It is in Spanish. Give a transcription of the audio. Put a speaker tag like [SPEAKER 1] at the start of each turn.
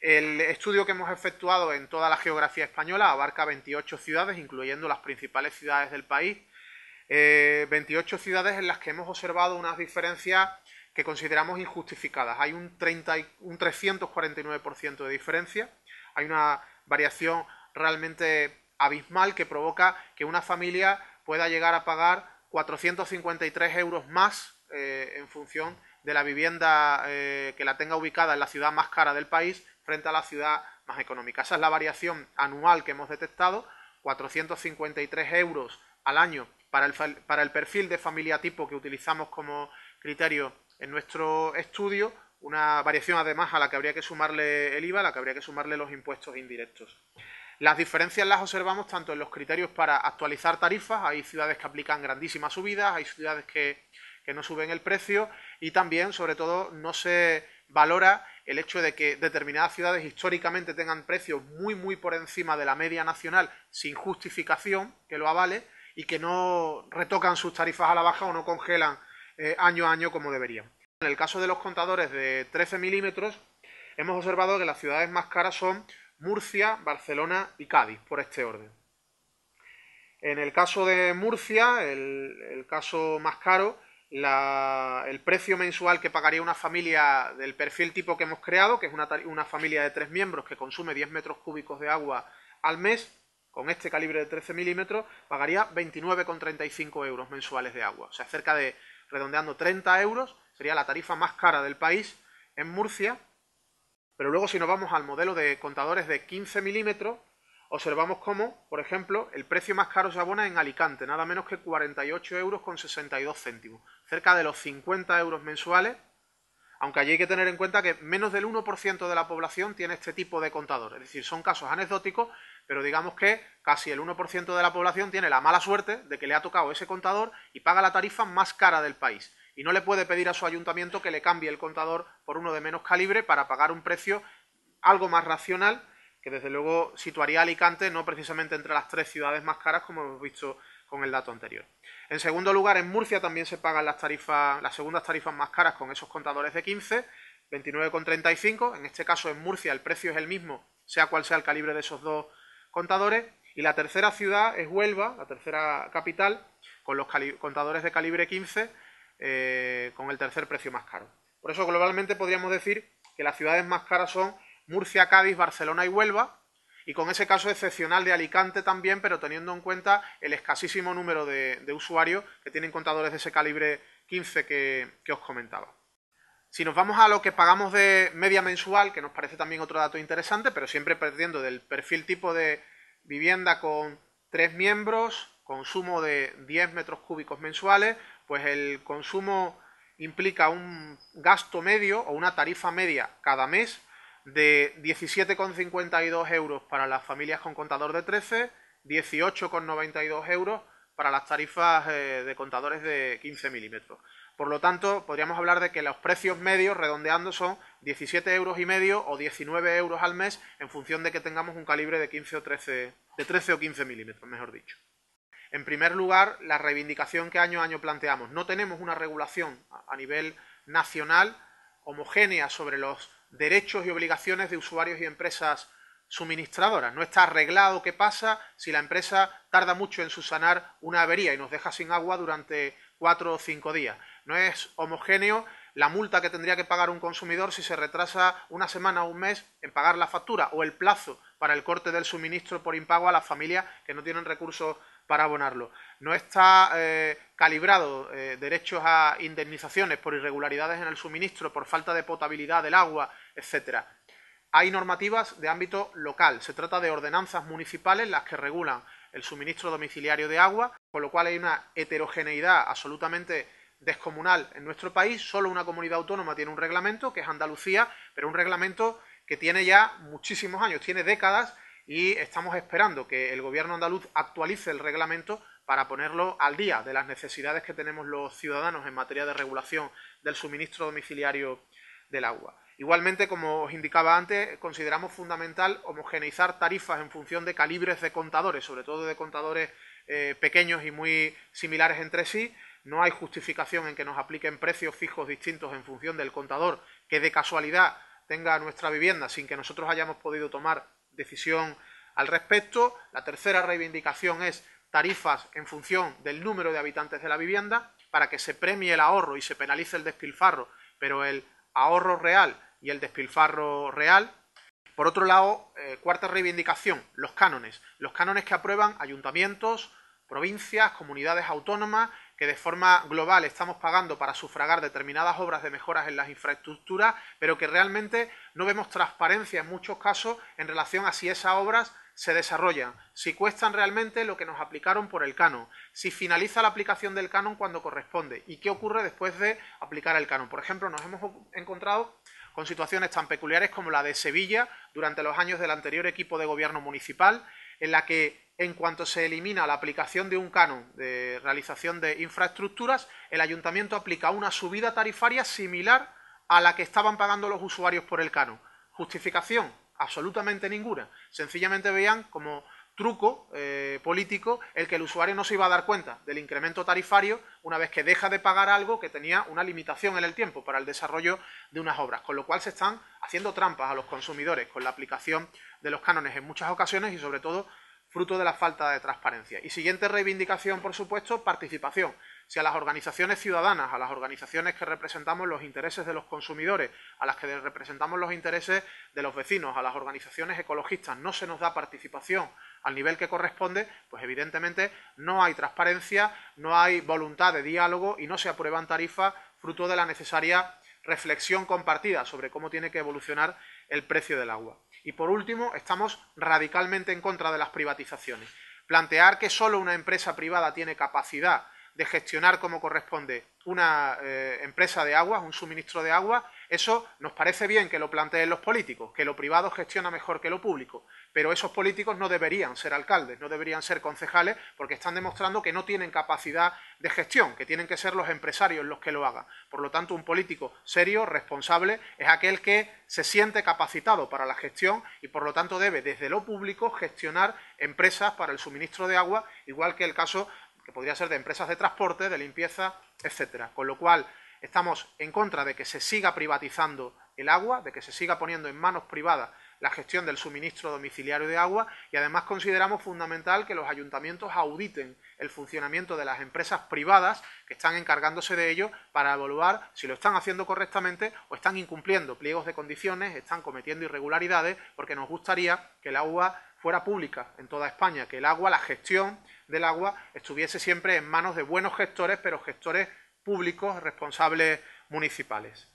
[SPEAKER 1] El estudio que hemos efectuado en toda la geografía española abarca 28 ciudades, incluyendo las principales ciudades del país, 28 eh, ciudades en las que hemos observado unas diferencias que consideramos injustificadas. Hay un, 30 un 349% de diferencia, hay una variación realmente abismal que provoca que una familia pueda llegar a pagar 453 euros más eh, en función de la vivienda eh, que la tenga ubicada en la ciudad más cara del país frente a la ciudad más económica. Esa es la variación anual que hemos detectado, 453 euros al año para el, para el perfil de familia tipo que utilizamos como criterio en nuestro estudio, una variación además a la que habría que sumarle el IVA, a la que habría que sumarle los impuestos indirectos. Las diferencias las observamos tanto en los criterios para actualizar tarifas, hay ciudades que aplican grandísimas subidas, hay ciudades que que no suben el precio y también, sobre todo, no se valora el hecho de que determinadas ciudades históricamente tengan precios muy, muy por encima de la media nacional sin justificación que lo avale y que no retocan sus tarifas a la baja o no congelan eh, año a año como deberían. En el caso de los contadores de 13 milímetros, hemos observado que las ciudades más caras son Murcia, Barcelona y Cádiz, por este orden. En el caso de Murcia, el caso más caro, el precio mensual que pagaría una familia del perfil tipo que hemos creado, que es una, familia de tres miembros que consume 10 metros cúbicos de agua al mes, con este calibre de 13 milímetros, pagaría 29,35 euros mensuales de agua. O sea, cerca de, redondeando 30 euros, sería la tarifa más cara del país en Murcia. Pero luego si nos vamos al modelo de contadores de 15 milímetros, Observamos cómo, por ejemplo, el precio más caro se abona en Alicante, nada menos que 48 euros con 62 céntimos, cerca de los 50 euros mensuales, aunque allí hay que tener en cuenta que menos del 1% de la población tiene este tipo de contador, es decir, son casos anecdóticos, pero digamos que casi el 1% de la población tiene la mala suerte de que le ha tocado ese contador y paga la tarifa más cara del país y no le puede pedir a su ayuntamiento que le cambie el contador por uno de menos calibre para pagar un precio algo más racional desde luego situaría a Alicante no precisamente entre las tres ciudades más caras, como hemos visto con el dato anterior. En segundo lugar, en Murcia también se pagan las tarifas, las segundas tarifas más caras con esos contadores de 15, 29,35. En este caso, en Murcia el precio es el mismo, sea cual sea el calibre de esos dos contadores. Y la tercera ciudad es Huelva, la tercera capital, con los contadores de calibre 15, eh, con el tercer precio más caro. Por eso, globalmente podríamos decir que las ciudades más caras son Murcia, Cádiz, Barcelona y Huelva, y con ese caso excepcional de Alicante también, pero teniendo en cuenta el escasísimo número de, usuarios que tienen contadores de ese calibre 15 que, que, os comentaba. Si nos vamos a lo que pagamos de media mensual, que nos parece también otro dato interesante, pero siempre perdiendo del perfil tipo de vivienda con tres miembros, consumo de 10 metros cúbicos mensuales, pues el consumo implica un gasto medio o una tarifa media cada mes de 17,52 euros para las familias con contador de 13, 18,92 euros para las tarifas eh, de contadores de 15 milímetros. Por lo tanto, podríamos hablar de que los precios medios, redondeando, son 17 euros y medio o 19 euros al mes en función de que tengamos un calibre de 15 o 13, de 13 o 15 milímetros, mejor dicho. En primer lugar, la reivindicación que año a año planteamos. No tenemos una regulación a nivel nacional homogénea sobre los derechos y obligaciones de usuarios y empresas suministradoras. No está arreglado qué pasa si la empresa tarda mucho en subsanar una avería y nos deja sin agua durante cuatro o cinco días. No es homogéneo la multa que tendría que pagar un consumidor si se retrasa una semana o un mes en pagar la factura o el plazo para el corte del suministro por impago a las familias que no tienen recursos para abonarlo. No está eh, calibrado eh, derechos a indemnizaciones por irregularidades en el suministro, por falta de potabilidad del agua, etcétera. Hay normativas de ámbito local. Se trata de ordenanzas municipales las que regulan el suministro domiciliario de agua, con lo cual hay una heterogeneidad absolutamente descomunal en nuestro país. Solo una comunidad autónoma tiene un reglamento, que es Andalucía, pero un reglamento que tiene ya muchísimos años, tiene décadas y estamos esperando que el gobierno andaluz actualice el reglamento para ponerlo al día de las necesidades que tenemos los ciudadanos en materia de regulación del suministro domiciliario del agua. Igualmente, como os indicaba antes, consideramos fundamental homogeneizar tarifas en función de calibres de contadores, sobre todo de contadores eh, pequeños y muy similares entre sí. No hay justificación en que nos apliquen precios fijos distintos en función del contador que de casualidad tenga nuestra vivienda sin que nosotros hayamos podido tomar decisión al respecto. La tercera reivindicación es tarifas en función del número de habitantes de la vivienda para que se premie el ahorro y se penalice el despilfarro, pero el ahorro real y el despilfarro real. Por otro lado, eh, cuarta reivindicación, los cánones. Los cánones que aprueban ayuntamientos, provincias, comunidades autónomas, que de forma global estamos pagando para sufragar determinadas obras de mejoras en las infraestructuras, pero que realmente no vemos transparencia en muchos casos en relación a si esas obras se desarrollan, si cuestan realmente lo que nos aplicaron por el canon, si finaliza la aplicación del canon cuando corresponde y qué ocurre después de aplicar el canon. Por ejemplo, nos hemos encontrado con situaciones tan peculiares como la de Sevilla durante los años del anterior equipo de gobierno municipal, en la que en cuanto se elimina la aplicación de un canon de realización de infraestructuras, el ayuntamiento aplica una subida tarifaria similar a la que estaban pagando los usuarios por el canon. Justificación, absolutamente ninguna. Sencillamente veían como truco eh, político el que el usuario no se iba a dar cuenta del incremento tarifario una vez que deja de pagar algo que tenía una limitación en el tiempo para el desarrollo de unas obras, con lo cual se están haciendo trampas a los consumidores con la aplicación de los cánones en muchas ocasiones y sobre todo fruto de la falta de transparencia. Y siguiente reivindicación, por supuesto, participación. Si a las organizaciones ciudadanas, a las organizaciones que representamos los intereses de los consumidores, a las que representamos los intereses de los vecinos, a las organizaciones ecologistas, no se nos da participación al nivel que corresponde, pues evidentemente no hay transparencia, no hay voluntad de diálogo y no se aprueban tarifas fruto de la necesaria reflexión compartida sobre cómo tiene que evolucionar el precio del agua. Y por último, estamos radicalmente en contra de las privatizaciones. Plantear que solo una empresa privada tiene capacidad de gestionar como corresponde una eh, empresa de agua, un suministro de agua, eso nos parece bien que lo planteen los políticos, que lo privado gestiona mejor que lo público, pero esos políticos no deberían ser alcaldes, no deberían ser concejales, porque están demostrando que no tienen capacidad de gestión, que tienen que ser los empresarios los que lo hagan. Por lo tanto, un político serio, responsable, es aquel que se siente capacitado para la gestión y por lo tanto debe desde lo público gestionar empresas para el suministro de agua, igual que el caso que podría ser de empresas de transporte, de limpieza, etcétera. Con lo cual, estamos en contra de que se siga privatizando el agua, de que se siga poniendo en manos privadas la gestión del suministro domiciliario de agua y además consideramos fundamental que los ayuntamientos auditen el funcionamiento de las empresas privadas que están encargándose de ello para evaluar si lo están haciendo correctamente o están incumpliendo pliegos de condiciones, están cometiendo irregularidades, porque nos gustaría que el agua fuera pública en toda España, que el agua, la gestión del agua estuviese siempre en manos de buenos gestores, pero gestores públicos, responsables municipales.